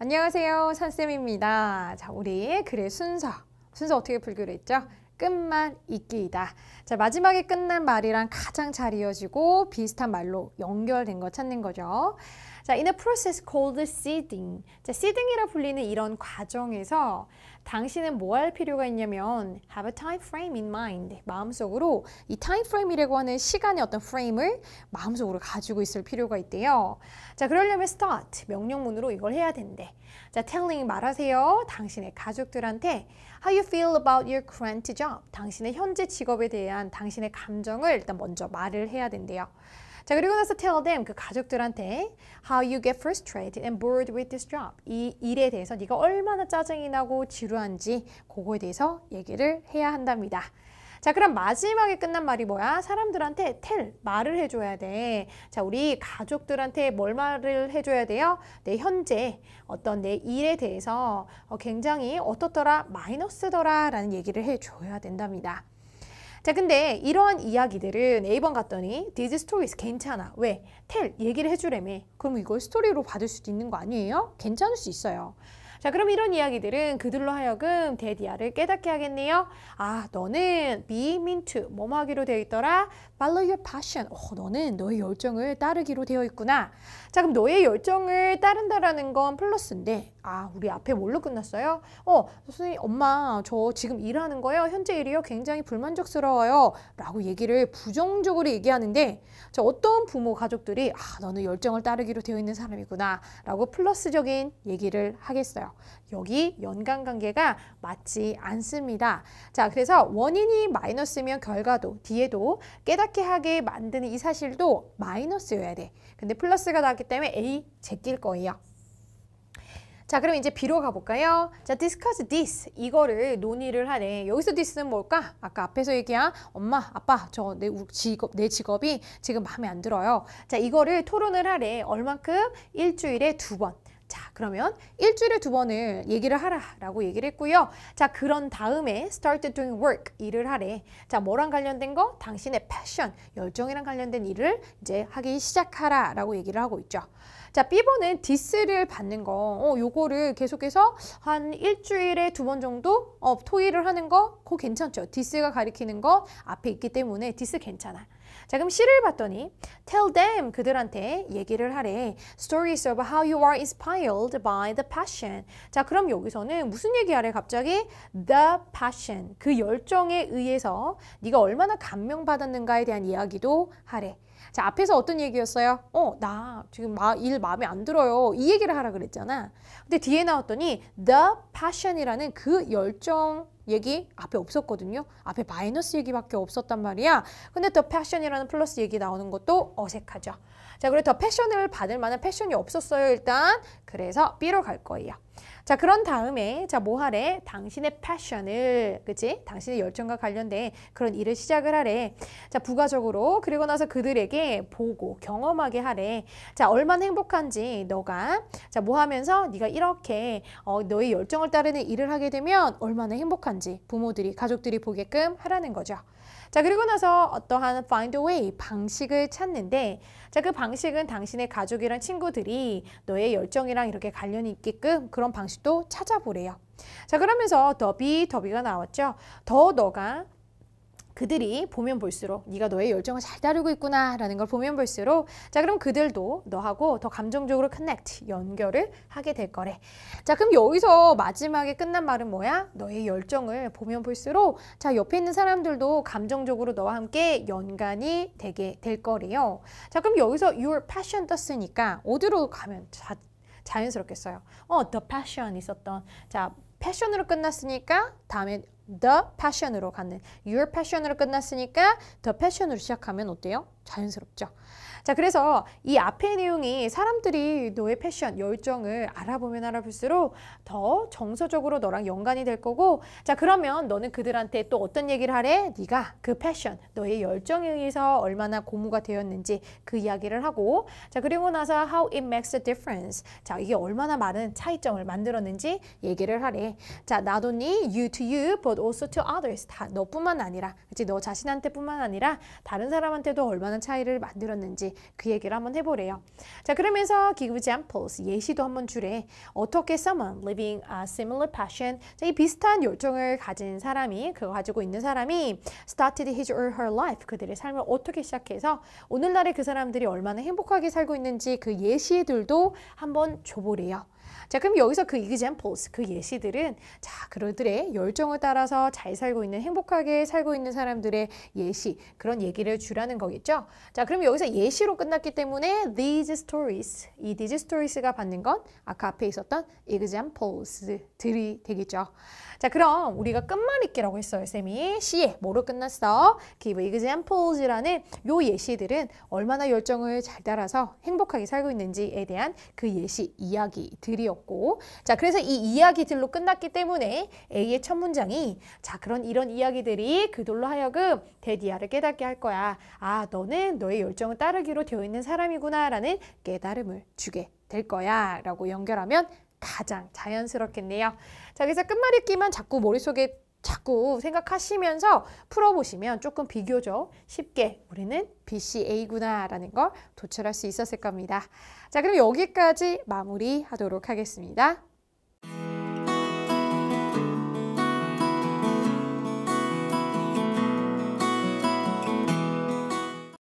안녕하세요. 산쌤입니다. 자, 우리 글의 순서. 순서 어떻게 풀기로 했죠? 끝만 있기이다. 자, 마지막에 끝난 말이랑 가장 잘 이어지고 비슷한 말로 연결된 거 찾는 거죠. 자, in a process called seeding. 자, seeding이라 불리는 이런 과정에서 당신은 뭐 할 필요가 있냐면 have a time frame in mind. 마음속으로 이 time frame이라고 하는 시간의 어떤 프레임을 마음속으로 가지고 있을 필요가 있대요. 자, 그러려면 start 명령문으로 이걸 해야 된대. 자, telling 말하세요. 당신의 가족들한테 How you feel about your current job? 당신의 현재 직업에 대한 당신의 감정을 일단 먼저 말을 해야 된대요. 자 그리고 나서 tell them 그 가족들한테 how you get frustrated and bored with this job 이 일에 대해서 네가 얼마나 짜증이 나고 지루한지 그거에 대해서 얘기를 해야 한답니다. 자 그럼 마지막에 끝난 말이 뭐야? 사람들한테 텔 말을 해줘야 돼. 자 우리 가족들한테 뭘 말을 해줘야 돼요? 내 현재 어떤 내 일에 대해서 어, 굉장히 어떻더라 마이너스더라 라는 얘기를 해줘야 된답니다. 자 근데 이러한 이야기들은 A번 갔더니 디즈 스토리스 괜찮아 왜? 텔 얘기를 해주래매 그럼 이걸 스토리로 받을 수도 있는 거 아니에요? 괜찮을 수 있어요 자 그럼 이런 이야기들은 그들로 하여금 데디아를 깨닫게 하겠네요. 아 너는 be mean to 뭐뭐 하기로 되어 있더라. Follow your passion. 어, 너는 너의 열정을 따르기로 되어 있구나. 자 그럼 너의 열정을 따른다라는 건 플러스인데 아 우리 앞에 뭘로 끝났어요? 어 선생님 엄마 저 지금 일하는 거예요. 현재 일이요. 굉장히 불만족스러워요. 라고 얘기를 부정적으로 얘기하는데 저 어떤 부모 가족들이 아 너는 열정을 따르기로 되어 있는 사람이구나 라고 플러스적인 얘기를 하겠어요. 여기 연관관계가 맞지 않습니다. 자 그래서 원인이 마이너스면 결과도 뒤에도 깨닫게 하게 만드는 이 사실도 마이너스여야 돼. 근데 플러스가 나기 왔 때문에 A 제낄 거예요. 자, 그럼 이제 B로 가볼까요? 자, discuss this. 이거를 논의를 하네. 여기서 this는 뭘까? 아까 앞에서 얘기한 엄마, 아빠, 저 내 직업, 내 직업이 지금 마음에 안 들어요. 자, 이거를 토론을 하래. 얼만큼? 일주일에 두 번. 그러면 일주일에 두번을 얘기를 하라 라고 얘기를 했고요. 자 그런 다음에 start doing work 일을 하래. 자 뭐랑 관련된 거? 당신의 패션, 열정이랑 관련된 일을 이제 하기 시작하라 라고 얘기를 하고 있죠. 자 B번은 디스를 받는 거 어, 요거를 계속해서 한 일주일에 두 번 정도 어, 토의를 하는 거 그거 괜찮죠. 디스가 가리키는 거 앞에 있기 때문에 디스 괜찮아. 자 그럼 시를 봤더니 Tell them 그들한테 얘기를 하래 Stories of how you are inspired by the passion 자 그럼 여기서는 무슨 얘기하래 갑자기 The passion 그 열정에 의해서 네가 얼마나 감명받았는가에 대한 이야기도 하래 자, 앞에서 어떤 얘기였어요? 어, 나 지금 마, 일 마음에 안 들어요. 이 얘기를 하라 그랬잖아. 근데 뒤에 나왔더니 the passion이라는 그 열정 얘기 앞에 없었거든요. 앞에 마이너스 얘기밖에 없었단 말이야. 근데 the p a s s i o n 이라는 플러스 얘기 나오는 것도 어색하죠. 자, 그래서 더 패션을 받을 만한 패션이 없었어요, 일단. 그래서 B로 갈 거예요. 자 그런 다음에 자 뭐하래 당신의 패션을 그치 당신의 열정과 관련된 그런 일을 시작을 하래 자 부가적으로 그리고 나서 그들에게 보고 경험하게 하래 자 얼마나 행복한지 너가 자 뭐하면서 네가 이렇게 어, 너의 열정을 따르는 일을 하게 되면 얼마나 행복한지 부모들이 가족들이 보게끔 하라는 거죠 자 그리고 나서 어떠한 find a way 방식을 찾는데 자 그 방식은 당신의 가족이랑 친구들이 너의 열정이랑 이렇게 관련이 있게끔 그런 그런 방식도 찾아보래요. 자 그러면서 더비 더비가 나왔죠. 더 너가 그들이 보면 볼수록 네가 너의 열정을 잘 다루고 있구나라는 걸 보면 볼수록 자 그럼 그들도 너하고 더 감정적으로 커넥트 연결을 하게 될 거래 자 그럼 여기서 마지막에 끝난 말은 뭐야 너의 열정을 보면 볼수록 자 옆에 있는 사람들도 감정적으로 너와 함께 연관이 되게 될 거래요 자 그럼 여기서 your passion 떴으니까 어디로 가면 자, 자연스럽게 써요. 어, the passion 있었던. 자, 패션으로 끝났으니까 다음에 the passion으로 가는 your passion으로 끝났으니까 the passion으로 시작하면 어때요? 자연스럽죠. 자 그래서 이 앞의 내용이 사람들이 너의 패션, 열정을 알아보면 알아볼수록 더 정서적으로 너랑 연관이 될 거고 자 그러면 너는 그들한테 또 어떤 얘기를 하래? 네가 그 패션, 너의 열정에 의해서 얼마나 고무가 되었는지 그 이야기를 하고 자 그리고 나서 how it makes a difference 자 이게 얼마나 많은 차이점을 만들었는지 얘기를 하래 자 not only you to you but but also to others. 다 너뿐만 아니라, 그치? 너 자신한테뿐만 아니라 다른 사람한테도 얼마나 차이를 만들었는지 그 얘기를 한번 해보래요. 자, 그러면서 give examples, 예시도 한번 주래. 어떻게 someone living a similar passion, 자, 이 비슷한 열정을 가진 사람이, 그거 가지고 있는 사람이 started his or her life, 그들의 삶을 어떻게 시작해서 오늘날의 그 사람들이 얼마나 행복하게 살고 있는지 그 예시들도 한번 줘보래요. 자, 그럼 여기서 그 examples, 그 예시들은 자, 그들의 열정을 따라서 잘 살고 있는, 행복하게 살고 있는 사람들의 예시, 그런 얘기를 주라는 거겠죠? 자, 그럼 여기서 예시로 끝났기 때문에 these stories, 이 these stories가 받는 건 아까 앞에 있었던 examples들이 되겠죠. 자, 그럼 우리가 끝말잇기라고 했어요, 쌤이. 시에 뭐로 끝났어? give examples라는 요 예시들은 얼마나 열정을 잘 따라서 행복하게 살고 있는지에 대한 그 예시, 이야기들 일이었고 자 그래서 이 이야기들로 끝났기 때문에 A의 첫 문장이 자 그런 이런 이야기들이 그들로 하여금 데디아를 깨닫게 할 거야. 아 너는 너의 열정을 따르기로 되어 있는 사람이구나 라는 깨달음을 주게 될 거야 라고 연결하면 가장 자연스럽겠네요. 자 그래서 끝말잇기만 자꾸 머릿속에 자꾸 생각하시면서 풀어보시면 조금 비교적 쉽게 우리는 BCA구나라는 걸 도출할 수 있었을 겁니다. 자, 그럼 여기까지 마무리하도록 하겠습니다.